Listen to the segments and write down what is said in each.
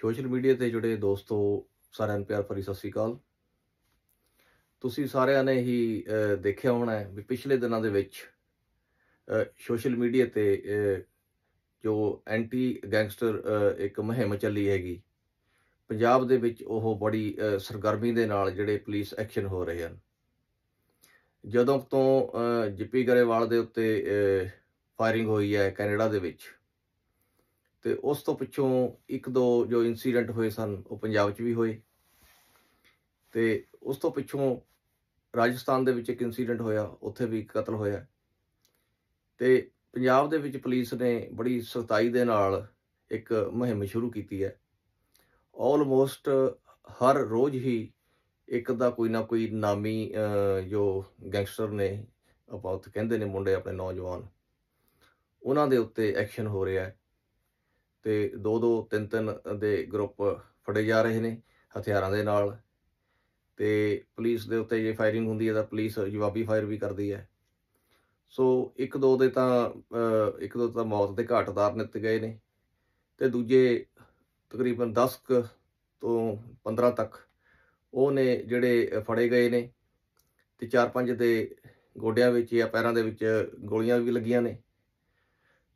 social media ਤੇ ਜੁੜੇ ਦੋਸਤੋ ਸਾਰਿਆਂ ਨੂੰ ਪਿਆਰ ਭਰੀ ਸਤਿ ਸ੍ਰੀ ਅਕਾਲ ਤੁਸੀਂ ਸਾਰਿਆਂ ਨੇ ਹੀ ਦੇਖਿਆ ਹੋਣਾ ਵੀ ਪਿਛਲੇ ਦਿਨਾਂ ਦੇ ਵਿੱਚ ਸੋਸ਼ਲ ਮੀਡੀਆ ਤੇ ਜੋ ਐਂਟੀ ਗੈਂਗਸਟਰ ਇੱਕ ਮੁਹਿੰਮ ਚੱਲੀ ਹੈਗੀ ਪੰਜਾਬ ਦੇ ਵਿੱਚ ਉਹ ਬੜੀ ਸਰਗਰਮੀ ਦੇ ਨਾਲ ਜਿਹੜੇ ਪੁਲਿਸ ਐਕਸ਼ਨ ਹੋ ਰਹੇ ਹਨ ਜਦੋਂ ਤੋਂ ਜਿੱਪੀ ਗਰੇਵਾਲ ਦੇ ਉੱਤੇ ਫਾਇਰਿੰਗ ਹੋਈ ਹੈ ਕੈਨੇਡਾ ਦੇ ਵਿੱਚ ਤੇ ਉਸ ਤੋਂ ਪਿੱਛੋਂ ਇੱਕ ਦੋ ਜੋ ਇਨਸੀਡੈਂਟ ਹੋਏ ਸਨ ਉਹ ਪੰਜਾਬ 'ਚ ਵੀ ਹੋਏ ਤੇ ਉਸ ਤੋਂ ਪਿੱਛੋਂ ਰਾਜਸਥਾਨ ਦੇ ਵਿੱਚ ਇੱਕ ਇਨਸੀਡੈਂਟ ਹੋਇਆ ਉੱਥੇ ਵੀ ਕਤਲ ਹੋਇਆ ਤੇ ਪੰਜਾਬ ਦੇ ਵਿੱਚ ਪੁਲਿਸ ਨੇ ਬੜੀ ਸਖਤਾਈ ਦੇ ਨਾਲ ਇੱਕ ਮੁਹਿੰਮ ਸ਼ੁਰੂ ਕੀਤੀ ਹੈ ਆਲਮੋਸਟ ਹਰ ਰੋਜ਼ ਹੀ ਇੱਕ ਦਾ ਕੋਈ ਨਾ ਕੋਈ ਨਾਮੀ ਜੋ ਗੈਂਗਸਟਰ ਨੇ ਆਪਾਂ ਉੱਥੇ ਕਹਿੰਦੇ ਨੇ ਮੁੰਡੇ ਆਪਣੇ ਨੌਜਵਾਨ ਉਹਨਾਂ ਦੇ ਉੱਤੇ ਐਕਸ਼ਨ ਹੋ ਰਿਹਾ ਹੈ ਤੇ ਦੋ ਦੋ ਤਿੰਨ ਤਿੰਨ ਦੇ ਗਰੁੱਪ ਫੜੇ ਜਾ ਰਹੇ ਨੇ ਹਥਿਆਰਾਂ ਦੇ ਨਾਲ ਤੇ ਪੁਲਿਸ ਦੇ ਉੱਤੇ ਜੇ ਫਾਇਰਿੰਗ ਹੁੰਦੀ ਹੈ ਤਾਂ ਪੁਲਿਸ ਜਵਾਬੀ ਫਾਇਰ ਵੀ ਕਰਦੀ ਹੈ ਸੋ ਇੱਕ ਦੋ ਦੇ ਤਾਂ ਇੱਕ ਦੋ ਤਾਂ ਮੌਤ ਦੇ ਘਾਟ ਉਤਾਰ ਨਿਤ ਗਏ ਨੇ ਤੇ ਦੂਜੇ ਤਕਰੀਬਨ 10 ਤੋਂ 15 ਤੱਕ ਉਹ ਨੇ ਜਿਹੜੇ ਫੜੇ ਗਏ ਨੇ ਤੇ ਚਾਰ ਪੰਜ ਦੇ ਗੋਡਿਆਂ ਵਿੱਚ ਜਾਂ ਪੈਰਾਂ ਦੇ ਵਿੱਚ ਗੋਲੀਆਂ ਵੀ ਲੱਗੀਆਂ ਨੇ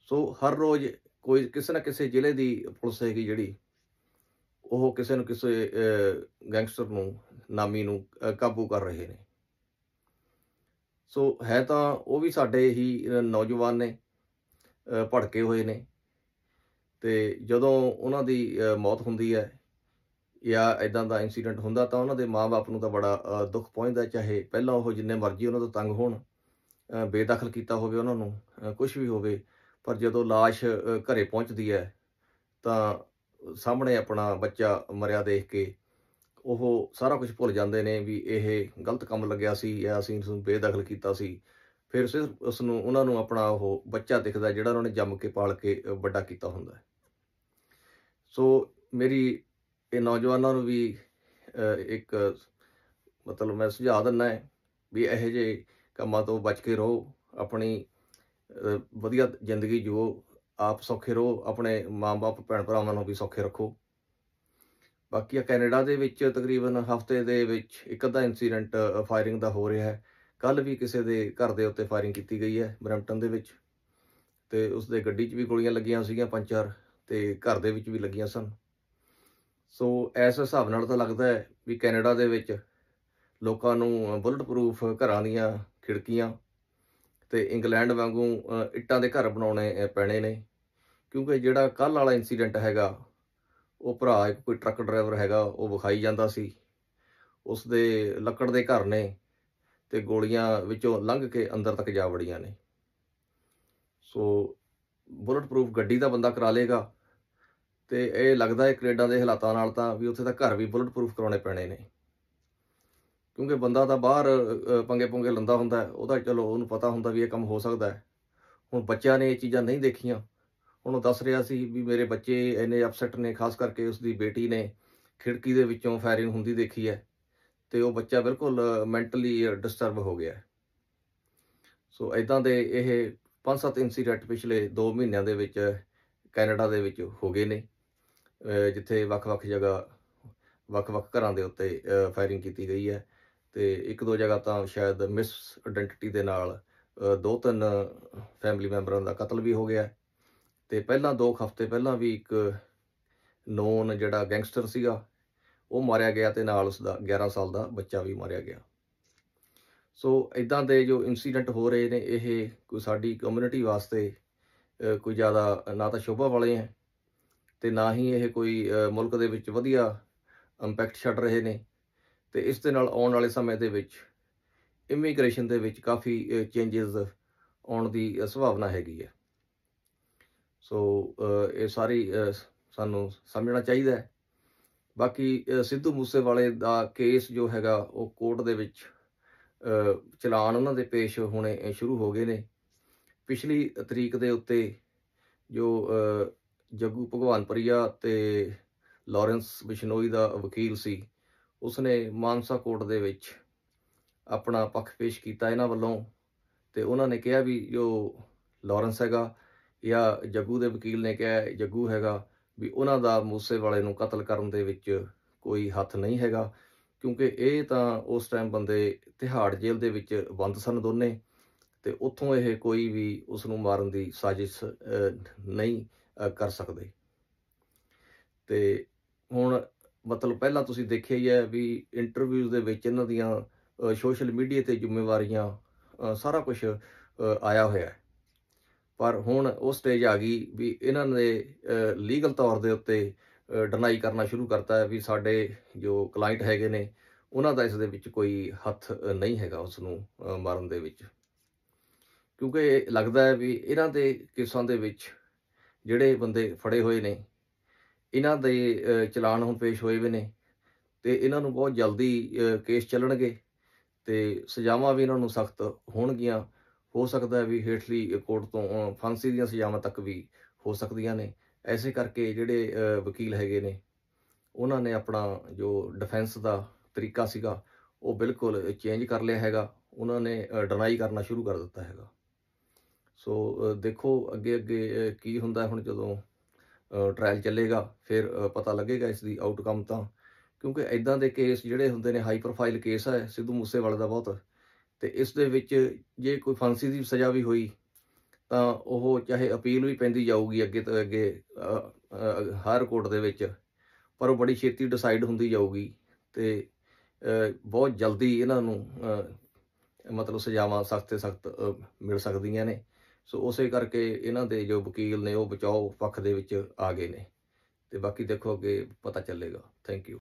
ਸੋ ਹਰ ਰੋਜ਼ ਕੋਈ ਕਿਸੇ ਨਾ ਕਿਸੇ ਜ਼ਿਲ੍ਹੇ ਦੀ ਪੁਲਿਸ ਹੈਗੀ ਜਿਹੜੀ ਉਹ ਕਿਸੇ ਨੂੰ ਕਿਸੇ ਗੈਂਗਸਟਰ ਨੂੰ ਨਾਮੀ ਨੂੰ ਕਾਬੂ ਕਰ ਰਹੇ ਨੇ ਸੋ ਹੈ ਤਾਂ ਉਹ ਵੀ ਸਾਡੇ ਹੀ ਨੌਜਵਾਨ ਨੇ ਭੜਕੇ ਹੋਏ ਨੇ ਤੇ ਜਦੋਂ ਉਹਨਾਂ ਦੀ ਮੌਤ ਹੁੰਦੀ ਹੈ ਜਾਂ ਇਦਾਂ ਦਾ ਇਨਸੀਡੈਂਟ ਹੁੰਦਾ ਤਾਂ ਉਹਨਾਂ ਦੇ ਮਾਪੇ ਨੂੰ ਤਾਂ ਬੜਾ ਦੁੱਖ ਪਹੁੰਚਦਾ ਚਾਹੇ ਪਹਿਲਾਂ ਉਹ ਜਿੰਨੇ ਮਰਜ਼ੀ ਉਹਨਾਂ ਤੋਂ ਤੰਗ ਹੋਣ ਬੇਦਖਲ ਕੀਤਾ ਹੋਵੇ ਉਹਨਾਂ ਨੂੰ ਕੁਝ ਵੀ ਹੋਵੇ ਪਰ ਜਦੋਂ লাশ ਘਰੇ ਪਹੁੰਚਦੀ ਹੈ ਤਾਂ ਸਾਹਮਣੇ ਆਪਣਾ ਬੱਚਾ ਮਰਿਆ ਦੇਖ ਕੇ ਉਹ ਸਾਰਾ ਕੁਝ ਭੁੱਲ ਜਾਂਦੇ ਨੇ ਵੀ ਇਹ ਗਲਤ ਕੰਮ ਲੱਗਿਆ ਸੀ ਜਾਂ ਅਸੀਂ ਉਸ ਨੂੰ ਬੇਦਖਲ ਕੀਤਾ ਸੀ ਫਿਰ ਸਿਰਫ ਉਸ ਨੂੰ ਉਹਨਾਂ ਨੂੰ ਆਪਣਾ ਉਹ ਬੱਚਾ ਦਿਖਦਾ ਜਿਹੜਾ ਉਹਨਾਂ ਨੇ ਜੰਮ ਕੇ ਪਾਲ ਕੇ ਵੱਡਾ ਕੀਤਾ ਹੁੰਦਾ ਹੈ ਸੋ ਮੇਰੀ ਇਹ ਨੌਜਵਾਨਾਂ ਨੂੰ ਵੀ ਇੱਕ ਮਤਲਬ ਮੈਂ ਸੁਝਾਅ ਦਿੰਦਾ ਹੈ ਵੀ ਇਹੋ ਜਿਹੇ ਕੰਮਾਂ ਤੋਂ ਬਚ ਕੇ ਰਹੋ ਆਪਣੀ ਵਧੀਆ ਜ਼ਿੰਦਗੀ ਜੋ ਆਪ ਸੌਖੇ ਰਹੋ ਆਪਣੇ ਮਾਂ-ਬਾਪ ਭੈਣ ਭਰਾਵਾਂ ਨੂੰ ਵੀ ਸੌਖੇ ਰੱਖੋ ਬਾਕੀ ਆ ਕੈਨੇਡਾ ਦੇ ਵਿੱਚ ਤਕਰੀਬਨ ਹਫਤੇ ਦੇ ਵਿੱਚ ਇੱਕ ਅੱਧਾ ਇਨਸੀਡੈਂਟ ਫਾਇਰਿੰਗ ਦਾ ਹੋ ਰਿਹਾ ਹੈ ਕੱਲ ਵੀ ਕਿਸੇ ਦੇ ਘਰ ਦੇ ਉੱਤੇ ਫਾਇਰਿੰਗ ਕੀਤੀ ਗਈ ਹੈ ਬਰੈਂਪਟਨ ਦੇ ਵਿੱਚ ਤੇ ਉਸ ਦੇ ਗੱਡੀ 'ਚ ਵੀ ਗੋਲੀਆਂ ਲੱਗੀਆਂ ਸੀਗੀਆਂ ਪੰਜ ਚਾਰ ਤੇ ਘਰ ਦੇ ਵਿੱਚ ਵੀ ਲੱਗੀਆਂ ਸਨ ਸੋ ਇਸ ਹਿਸਾਬ ਨਾਲ ਤਾਂ ਲੱਗਦਾ ਹੈ ਵੀ ਕੈਨੇਡਾ ਦੇ ਵਿੱਚ ਲੋਕਾਂ ਨੂੰ ਬੁਲਟ ਪ੍ਰੂਫ ਘਰਾਂ ਦੀਆਂ ਖਿੜਕੀਆਂ ਤੇ ਇੰਗਲੈਂਡ ਵਾਂਗੂ ਇੱਟਾਂ ਦੇ ਘਰ ਬਣਾਉਣੇ ਪੈਣੇ ਨੇ ਕਿਉਂਕਿ ਜਿਹੜਾ ਕੱਲ ਵਾਲਾ ਇਨਸੀਡੈਂਟ ਹੈਗਾ ਉਹ ਭਰਾ ਇੱਕ ਕੋਈ ਟਰੱਕ ਡਰਾਈਵਰ ਹੈਗਾ ਉਹ ਵਿਖਾਈ ਜਾਂਦਾ ਸੀ ਉਸ ਦੇ ਲੱਕੜ ਦੇ ਘਰ ਨੇ ਤੇ ਗੋਲੀਆਂ ਵਿੱਚੋਂ ਲੰਘ ਕੇ ਅੰਦਰ ਤੱਕ ਜਾ ਵੜੀਆਂ ਨੇ ਸੋ ਬੁਲਟ ਪ੍ਰੂਫ ਗੱਡੀ ਦਾ ਬੰਦਾ ਕਰਾ ਲੇਗਾ ਤੇ ਇਹ ਲੱਗਦਾ ਹੈ ਕੈਨੇਡਾ ਦੇ ਹਾਲਾਤਾਂ ਨਾਲ ਤਾਂ ਵੀ ਉੱਥੇ ਤਾਂ ਘਰ ਵੀ ਬੁਲਟ ਪ੍ਰੂਫ ਕਰਾਉਣੇ ਪੈਣੇ ਨੇ ਕਿਉਂਕਿ ਬੰਦਾ ਤਾਂ ਬਾਹਰ ਪੰਗੇ ਪੁੰਗੇ ਲੰਦਾ ਹੁੰਦਾ ਉਹਦਾ ਚਲੋ ਉਹਨੂੰ ਪਤਾ ਹੁੰਦਾ ਵੀ ਇਹ ਕੰਮ ਹੋ ਸਕਦਾ ਹੈ ਹੁਣ ਬੱਚਿਆਂ ਨੇ ਇਹ ਚੀਜ਼ਾਂ ਨਹੀਂ ਦੇਖੀਆਂ ਉਹਨੂੰ ਦੱਸ ਰਿਹਾ ਸੀ ਵੀ ਮੇਰੇ ਬੱਚੇ ਇੰਨੇ ਅਪਸੈਟ ਨੇ ਖਾਸ ਕਰਕੇ ਉਸ ਦੀ ਬੇਟੀ ਨੇ ਖਿੜਕੀ ਦੇ ਵਿੱਚੋਂ ਫਾਇਰਿੰਗ ਹੁੰਦੀ ਦੇਖੀ ਹੈ ਤੇ ਉਹ ਬੱਚਾ ਬਿਲਕੁਲ ਮੈਂਟਲੀ ਡਿਸਟਰਬ ਹੋ ਗਿਆ ਸੋ ਇਦਾਂ ਦੇ ਇਹ 5-7 ਇਨਸੀਡੈਂਟ ਪਿਛਲੇ 2 ਮਹੀਨਿਆਂ ਦੇ ਵਿੱਚ ਕੈਨੇਡਾ ਦੇ ਵਿੱਚ ਹੋ ਗਏ ਨੇ ਜਿੱਥੇ ਵੱਖ-ਵੱਖ ਜਗ੍ਹਾ ਵੱਖ-ਵੱਖ ਘਰਾਂ ਦੇ ਉੱਤੇ ਫਾਇਰਿੰਗ ਕੀਤੀ ਗਈ ਹੈ ਤੇ ਇੱਕ ਦੋ ਜਗ੍ਹਾ ਤਾਂ ਸ਼ਾਇਦ ਮਿਸ ਆਇਡੈਂਟੀਟੀ ਦੇ ਨਾਲ ਦੋ ਤਿੰਨ ਫੈਮਿਲੀ ਮੈਂਬਰਾਂ ਦਾ ਕਤਲ ਵੀ ਹੋ ਗਿਆ ਤੇ ਪਹਿਲਾਂ ਦੋ ਹਫ਼ਤੇ ਪਹਿਲਾਂ ਵੀ ਇੱਕ ਨੋਨ ਜਿਹੜਾ ਗੈਂਗਸਟਰ ਸੀਗਾ ਉਹ ਮਾਰਿਆ ਗਿਆ ਤੇ ਨਾਲ ਉਸ ਦਾ 11 ਸਾਲ ਦਾ ਬੱਚਾ ਵੀ ਮਾਰਿਆ ਗਿਆ ਸੋ ਇਦਾਂ ਦੇ ਜੋ ਇਨਸੀਡੈਂਟ ਹੋ ਰਹੇ ਨੇ ਇਹ ਕੋਈ ਸਾਡੀ ਕਮਿਊਨਿਟੀ ਵਾਸਤੇ ਕੋਈ ਜ਼ਿਆਦਾ ਨਾ ਤਾਂ ਸ਼ੋਭਾ ਵਾਲੇ ਹੈ ਤੇ ਨਾ ਹੀ ਇਹ ਕੋਈ ਮੁਲਕ ਦੇ ਵਿੱਚ ਵਧੀਆ ਇੰਪੈਕਟ ਛੱਡ ਰਹੇ ਨੇ ਤੇ ਇਸ ਦੇ ਨਾਲ ਆਉਣ ਵਾਲੇ ਸਮੇਂ ਦੇ ਵਿੱਚ ਇਮੀਗ੍ਰੇਸ਼ਨ ਦੇ ਵਿੱਚ ਕਾਫੀ ਚੇਂਜਸ ਆਉਣ ਦੀ ਸੰਭਾਵਨਾ ਹੈਗੀ ਹੈ ਸੋ ਇਹ ਸਾਰੀ ਸਾਨੂੰ ਸਮਝਣਾ ਚਾਹੀਦਾ ਹੈ ਬਾਕੀ ਸਿੱਧੂ ਮੂਸੇਵਾਲੇ ਦਾ ਕੇਸ ਜੋ ਹੈਗਾ ਉਹ ਕੋਰਟ ਦੇ ਵਿੱਚ ਚਲਾਨ ਉਹਨਾਂ ਦੇ ਪੇਸ਼ ਹੋਣੇ ਸ਼ੁਰੂ ਹੋ ਗਏ ਨੇ ਪਿਛਲੀ ਤਰੀਕ ਦੇ ਉੱਤੇ ਜੋ ਜੱਗੂ ਭਗਵਾਨਪਰੀਆ ਤੇ ਲਾਰੈਂਸ ਬਿਸ਼ਨੋਈ ਦਾ ਵਕੀਲ ਸੀ ਉਸਨੇ ਮਾਨਸਾ ਕੋਰਟ ਦੇ ਵਿੱਚ ਆਪਣਾ ਪੱਖ ਪੇਸ਼ ਕੀਤਾ ਇਹਨਾਂ ਵੱਲੋਂ ਤੇ ਉਹਨਾਂ ਨੇ ਕਿਹਾ ਵੀ ਜੋ ਲਾਰੈਂਸ ਹੈਗਾ ਜਾਂ ਜੱਗੂ ਦੇ ਵਕੀਲ ਨੇ ਕਿਹਾ ਜੱਗੂ ਹੈਗਾ ਵੀ ਉਹਨਾਂ ਦਾ ਮੂਸੇ ਵਾਲੇ ਨੂੰ ਕਤਲ ਕਰਨ ਦੇ ਵਿੱਚ ਕੋਈ ਹੱਥ ਨਹੀਂ ਹੈਗਾ ਕਿਉਂਕਿ ਇਹ ਤਾਂ ਉਸ ਟਾਈਮ ਬੰਦੇ ਤਿਹਾੜ ਜੇਲ੍ਹ ਦੇ ਵਿੱਚ ਬੰਦ ਸਨ ਦੋਨੇ ਤੇ ਉੱਥੋਂ ਇਹ ਕੋਈ ਵੀ ਉਸ ਨੂੰ ਮਾਰਨ ਦੀ ਸਾਜ਼ਿਸ਼ ਨਹੀਂ ਕਰ ਸਕਦੇ ਤੇ ਹੁਣ ਮਤਲਬ ਪਹਿਲਾਂ ਤੁਸੀਂ ਦੇਖਿਆ ਹੀ ਹੈ ਵੀ ਇੰਟਰਵਿਊਜ਼ ਦੇ ਵਿੱਚ ਇਹਨਾਂ ਦੀਆਂ ਸੋਸ਼ਲ ਮੀਡੀਆ ਤੇ ਜ਼ਿੰਮੇਵਾਰੀਆਂ ਸਾਰਾ ਕੁਝ ਆਇਆ ਹੋਇਆ ਹੈ ਪਰ ਹੁਣ ਉਹ ਸਟੇਜ ਆ ਗਈ ਵੀ ਇਹਨਾਂ ਨੇ ਲੀਗਲ ਤੌਰ ਦੇ ਉੱਤੇ ਡਿਨਾਈ ਕਰਨਾ ਸ਼ੁਰੂ ਕਰਤਾ ਹੈ ਵੀ ਸਾਡੇ ਜੋ ਕਲਾਇੰਟ ਹੈਗੇ ਨੇ ਉਹਨਾਂ ਦਾ ਇਸ ਦੇ ਵਿੱਚ ਕੋਈ ਹੱਥ ਨਹੀਂ ਹੈਗਾ ਉਸ ਨੂੰ ਮਾਰਨ ਦੇ ਵਿੱਚ ਕਿਉਂਕਿ ਲੱਗਦਾ ਹੈ ਵੀ ਇਹਨਾਂ ਦੇ ਕੇਸਾਂ ਦੇ ਵਿੱਚ ਜਿਹੜੇ ਬੰਦੇ ਫੜੇ ਹੋਏ ਨੇ ਇਹਨਾਂ ਦੇ ਚਲਾਨ ਹੁਣ ਪੇਸ਼ ਹੋਏ ਵੀ ਨੇ ਤੇ ਇਹਨਾਂ ਨੂੰ ਬਹੁਤ ਜਲਦੀ ਕੇਸ ਚੱਲਣਗੇ ਤੇ ਸਜ਼ਾਵਾਂ ਵੀ ਇਹਨਾਂ ਨੂੰ ਸਖਤ ਹੋਣਗੀਆਂ ਹੋ ਸਕਦਾ ਵੀ ਹੇਠਲੀ ਕੋਰਟ ਤੋਂ ਫਾਂਸੀ ਦੀਆਂ ਸਜ਼ਾਵਾਂ ਤੱਕ ਵੀ ਹੋ ਸਕਦੀਆਂ ਨੇ ਐਸੇ ਕਰਕੇ ਜਿਹੜੇ ਵਕੀਲ ਹੈਗੇ ਨੇ ਉਹਨਾਂ ਨੇ ਆਪਣਾ ਜੋ ਡਿਫੈਂਸ ਦਾ ਤਰੀਕਾ ਸੀਗਾ ਉਹ ਬਿਲਕੁਲ ਚੇਂਜ ਕਰ ਲਿਆ ਹੈਗਾ ਉਹਨਾਂ ਨੇ ਡਿਨਾਈ ਕਰਨਾ ਸ਼ੁਰੂ ਕਰ ਦਿੱਤਾ ਹੈਗਾ ਸੋ ਦੇਖੋ ਅੱਗੇ ਅੱਗੇ ਕੀ ਹੁੰਦਾ ਹੁਣ ਜਦੋਂ ਟ੍ਰਾਇਲ ਚੱਲੇਗਾ ਫਿਰ ਪਤਾ ਲੱਗੇਗਾ ਇਸ ਦੀ ਆਊਟਕਮ ਤਾਂ ਕਿਉਂਕਿ ਐਦਾਂ ਦੇ ਕੇਸ ਜਿਹੜੇ ਹੁੰਦੇ ਨੇ ਹਾਈ ਪ੍ਰੋਫਾਈਲ ਕੇਸ ਹੈ ਸਿੱਧੂ ਮੂਸੇਵਾਲੇ ਦਾ ਬਹੁਤ ਤੇ ਇਸ ਦੇ ਵਿੱਚ ਜੇ ਕੋਈ ਫਾਂਸੀ ਦੀ ਸਜ਼ਾ ਵੀ ਹੋਈ ਤਾਂ ਉਹ ਚਾਹੇ ਅਪੀਲ ਵੀ ਪੈਂਦੀ ਜਾਊਗੀ ਅੱਗੇ ਤੋਂ ਅੱਗੇ ਹਰ ਕੋਰਟ ਦੇ ਵਿੱਚ ਪਰ ਉਹ ਬੜੀ ਛੇਤੀ ਡਿਸਾਈਡ ਹੁੰਦੀ ਜਾਊਗੀ ਤੇ ਬਹੁਤ ਜਲਦੀ ਇਹਨਾਂ ਨੂੰ ਮਤਲਬ ਸਜ਼ਾਵਾਂ ਸਖਤ ਤੇ ਸਖਤ ਮਿਲ ਸਕਦੀਆਂ ਨੇ ਸੋ ਉਸੇ ਕਰਕੇ ਇਹਨਾਂ ਦੇ ਜੋ ਵਕੀਲ ਨੇ ਉਹ ਬਚਾਓ ਪੱਖ ਦੇ ਵਿੱਚ ਆ ਗਏ ਨੇ ਤੇ ਬਾਕੀ ਦੇਖੋ ਅੱਗੇ ਪਤਾ ਚੱਲੇਗਾ ਥੈਂਕ ਯੂ